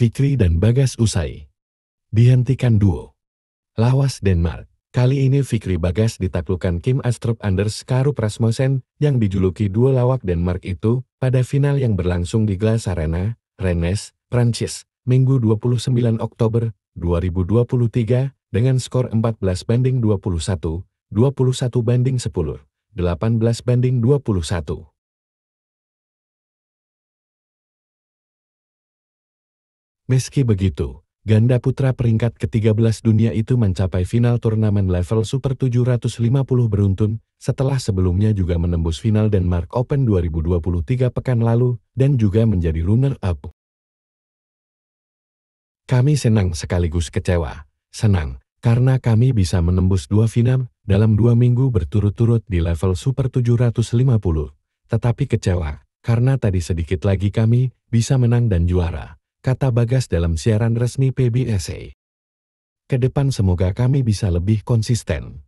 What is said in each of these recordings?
Fikri dan Bagas usai. Dihentikan duo. Lawas Denmark. Kali ini Fikri Bagas ditaklukkan Kim Astrup Anders Karup Rasmussen yang dijuluki duo lawak Denmark itu pada final yang berlangsung di Glas Arena, Rennes, Prancis, Minggu 29 Oktober 2023 dengan skor 14 banding 21, 21 banding 10, 18 banding 21. Meski begitu, ganda putra peringkat ke-13 dunia itu mencapai final turnamen level Super 750 beruntun, setelah sebelumnya juga menembus final Denmark Open 2023 pekan lalu, dan juga menjadi runner-up. Kami senang sekaligus kecewa. Senang, karena kami bisa menembus dua final dalam dua minggu berturut-turut di level Super 750. Tetapi kecewa, karena tadi sedikit lagi kami bisa menang dan juara kata Bagas dalam siaran resmi PBSA. Kedepan semoga kami bisa lebih konsisten.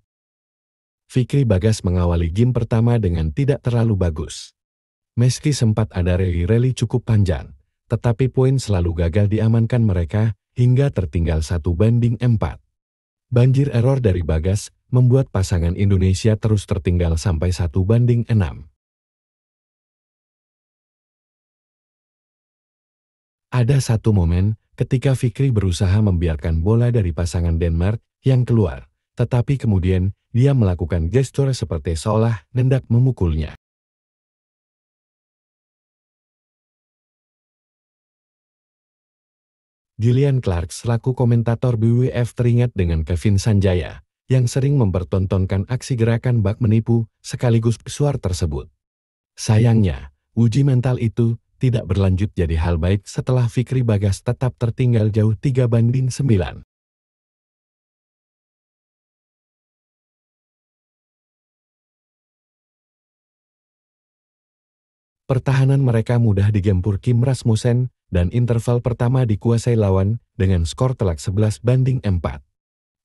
Fikri Bagas mengawali game pertama dengan tidak terlalu bagus. Meski sempat ada rally-rally cukup panjang, tetapi poin selalu gagal diamankan mereka hingga tertinggal satu banding empat. Banjir error dari Bagas membuat pasangan Indonesia terus tertinggal sampai satu banding enam. Ada satu momen ketika Fikri berusaha membiarkan bola dari pasangan Denmark yang keluar, tetapi kemudian dia melakukan gestur seperti seolah hendak memukulnya. Julian Clark selaku komentator BWF teringat dengan Kevin Sanjaya, yang sering mempertontonkan aksi gerakan bak menipu sekaligus suar tersebut. Sayangnya, uji mental itu tidak berlanjut jadi hal baik setelah Fikri Bagas tetap tertinggal jauh 3 banding 9. Pertahanan mereka mudah digempur Kim Rasmussen, dan interval pertama dikuasai lawan dengan skor telak 11 banding 4.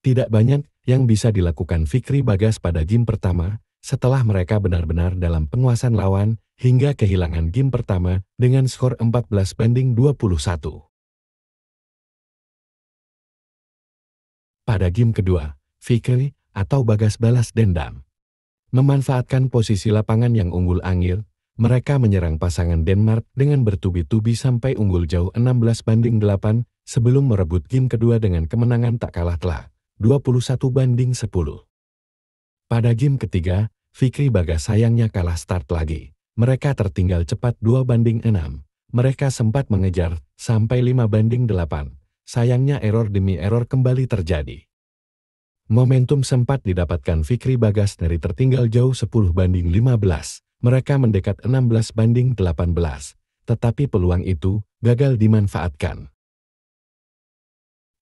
Tidak banyak yang bisa dilakukan Fikri Bagas pada game pertama, setelah mereka benar-benar dalam penguasaan lawan hingga kehilangan game pertama dengan skor 14 banding 21. Pada game kedua, Fikri atau Bagas balas dendam. Memanfaatkan posisi lapangan yang unggul Angil, mereka menyerang pasangan Denmark dengan bertubi-tubi sampai unggul jauh 16 banding 8 sebelum merebut game kedua dengan kemenangan tak kalah telah 21 banding 10. Pada game ketiga, Fikri Bagas sayangnya kalah start lagi. Mereka tertinggal cepat 2 banding 6. Mereka sempat mengejar sampai 5 banding 8. Sayangnya error demi error kembali terjadi. Momentum sempat didapatkan Fikri Bagas dari tertinggal jauh 10 banding 15. Mereka mendekat 16 banding 18. Tetapi peluang itu gagal dimanfaatkan.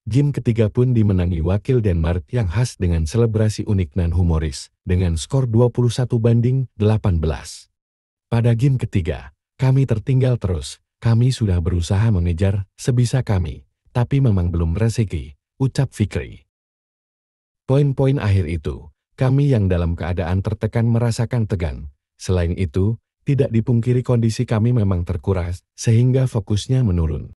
Game ketiga pun dimenangi wakil Denmark yang khas dengan selebrasi unik dan humoris, dengan skor 21 banding 18. Pada game ketiga, kami tertinggal terus. Kami sudah berusaha mengejar sebisa kami, tapi memang belum rezeki, ucap Fikri. Poin-poin akhir itu, kami yang dalam keadaan tertekan merasakan tegang. Selain itu, tidak dipungkiri kondisi kami memang terkuras, sehingga fokusnya menurun.